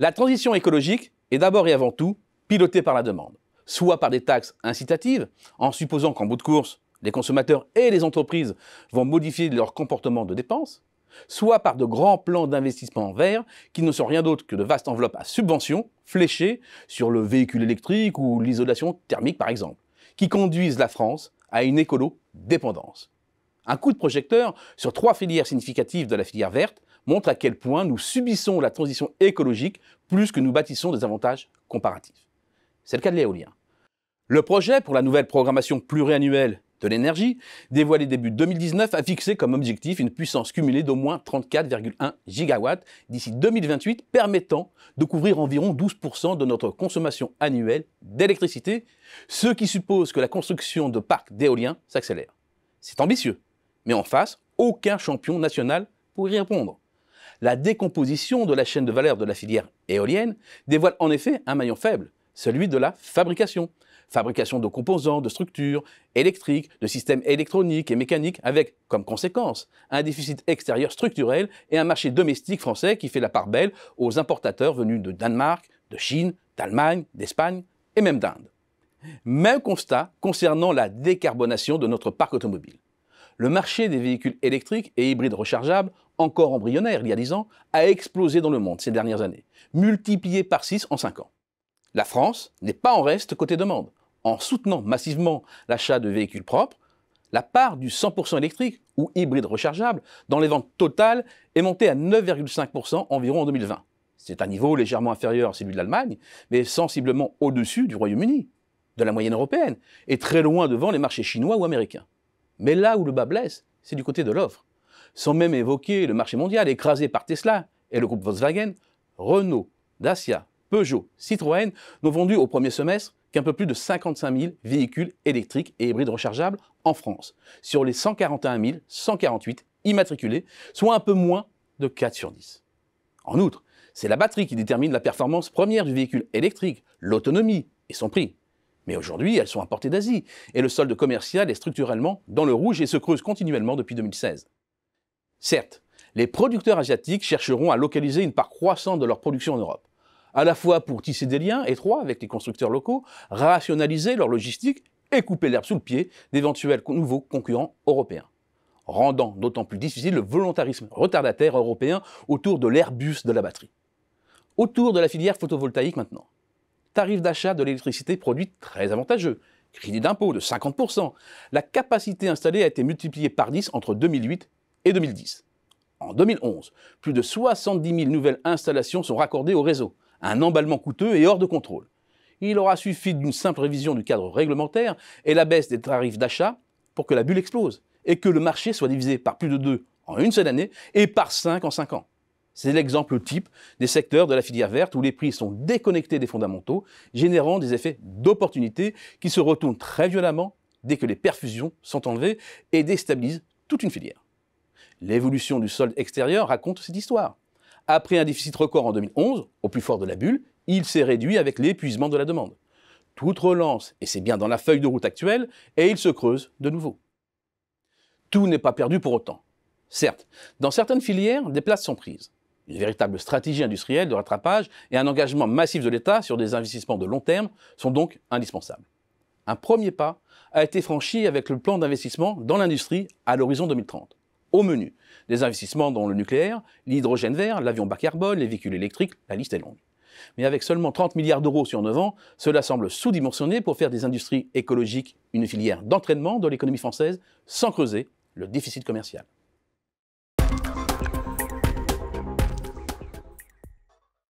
La transition écologique est d'abord et avant tout pilotée par la demande, soit par des taxes incitatives, en supposant qu'en bout de course, les consommateurs et les entreprises vont modifier leur comportement de dépenses, soit par de grands plans d'investissement verts qui ne sont rien d'autre que de vastes enveloppes à subventions fléchées sur le véhicule électrique ou l'isolation thermique par exemple, qui conduisent la France à une écolo-dépendance. Un coup de projecteur sur trois filières significatives de la filière verte montre à quel point nous subissons la transition écologique plus que nous bâtissons des avantages comparatifs. C'est le cas de l'éolien. Le projet pour la nouvelle programmation pluriannuelle de l'énergie, dévoilé début 2019, a fixé comme objectif une puissance cumulée d'au moins 34,1 gigawatts d'ici 2028, permettant de couvrir environ 12% de notre consommation annuelle d'électricité, ce qui suppose que la construction de parcs d'éolien s'accélère. C'est ambitieux, mais en face, aucun champion national pourrait y répondre. La décomposition de la chaîne de valeur de la filière éolienne dévoile en effet un maillon faible, celui de la fabrication. Fabrication de composants, de structures électriques, de systèmes électroniques et mécaniques, avec comme conséquence un déficit extérieur structurel et un marché domestique français qui fait la part belle aux importateurs venus de Danemark, de Chine, d'Allemagne, d'Espagne et même d'Inde. Même constat concernant la décarbonation de notre parc automobile. Le marché des véhicules électriques et hybrides rechargeables encore embryonnaire il y a 10 ans, a explosé dans le monde ces dernières années, multiplié par 6 en 5 ans. La France n'est pas en reste côté demande. En soutenant massivement l'achat de véhicules propres, la part du 100% électrique ou hybride rechargeable dans les ventes totales est montée à 9,5% environ en 2020. C'est un niveau légèrement inférieur à celui de l'Allemagne, mais sensiblement au-dessus du Royaume-Uni, de la moyenne européenne, et très loin devant les marchés chinois ou américains. Mais là où le bas blesse, c'est du côté de l'offre. Sans même évoquer le marché mondial écrasé par Tesla et le groupe Volkswagen, Renault, Dacia, Peugeot, Citroën n'ont vendu au premier semestre qu'un peu plus de 55 000 véhicules électriques et hybrides rechargeables en France, sur les 141 148 immatriculés, soit un peu moins de 4 sur 10. En outre, c'est la batterie qui détermine la performance première du véhicule électrique, l'autonomie et son prix. Mais aujourd'hui, elles sont importées d'Asie, et le solde commercial est structurellement dans le rouge et se creuse continuellement depuis 2016. Certes, les producteurs asiatiques chercheront à localiser une part croissante de leur production en Europe, à la fois pour tisser des liens étroits avec les constructeurs locaux, rationaliser leur logistique et couper l'herbe sous le pied d'éventuels nouveaux concurrents européens, rendant d'autant plus difficile le volontarisme retardataire européen autour de l'Airbus de la batterie. Autour de la filière photovoltaïque maintenant. Tarif d'achat de l'électricité produite très avantageux, crédit d'impôt de 50%. La capacité installée a été multipliée par 10 entre 2008 et 2010. En 2011, plus de 70 000 nouvelles installations sont raccordées au réseau, un emballement coûteux et hors de contrôle. Il aura suffi d'une simple révision du cadre réglementaire et la baisse des tarifs d'achat pour que la bulle explose et que le marché soit divisé par plus de deux en une seule année et par cinq en cinq ans. C'est l'exemple type des secteurs de la filière verte où les prix sont déconnectés des fondamentaux, générant des effets d'opportunité qui se retournent très violemment dès que les perfusions sont enlevées et déstabilisent toute une filière. L'évolution du solde extérieur raconte cette histoire. Après un déficit record en 2011, au plus fort de la bulle, il s'est réduit avec l'épuisement de la demande. Tout relance, et c'est bien dans la feuille de route actuelle, et il se creuse de nouveau. Tout n'est pas perdu pour autant. Certes, dans certaines filières, des places sont prises. Une véritable stratégie industrielle de rattrapage et un engagement massif de l'État sur des investissements de long terme sont donc indispensables. Un premier pas a été franchi avec le plan d'investissement dans l'industrie à l'horizon 2030 au menu. Des investissements dans le nucléaire, l'hydrogène vert, l'avion bas carbone, les véhicules électriques, la liste est longue. Mais avec seulement 30 milliards d'euros sur 9 ans, cela semble sous-dimensionné pour faire des industries écologiques une filière d'entraînement de l'économie française sans creuser le déficit commercial.